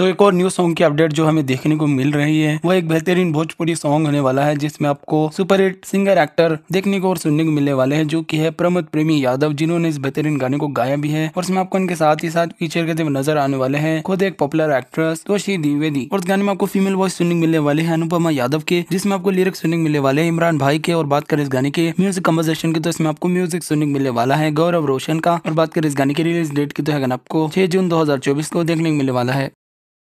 तो एक और न्यू सॉन्ग की अपडेट जो हमें देखने को मिल रही है वो एक बेहतरीन भोजपुरी सॉन्ग होने वाला है जिसमें आपको सुपर हिट सिंगर एक्टर देखने को और सुनने को मिलने वाले हैं जो की है प्रमोद प्रेमी यादव जिन्होंने इस बेहतरीन गाने को गाया भी है और इसमें आपको इनके साथ ही साथ फीचर करते हुए नजर आने वाले हैं खुद एक पॉपुलर एक्ट्रेस तोशी द्विवेदी और गाने में आपको फीमेल वॉइस सुनने को मिलने वाले हैं अनुपमा यादव के जिसमें आपको लिरिक्स सुनने को मिलने वाले हैं इमरान भाई के और बात करें इस गाने के म्यूजिक कम्पोजिशन की तो इसमें आपको म्यूजिक सुनने को मिलने वाला है गौरव रोशन का और बात करें इस गाने की रिलीज डेट की तो है आपको छह जून दो को देखने को मिलने वाला है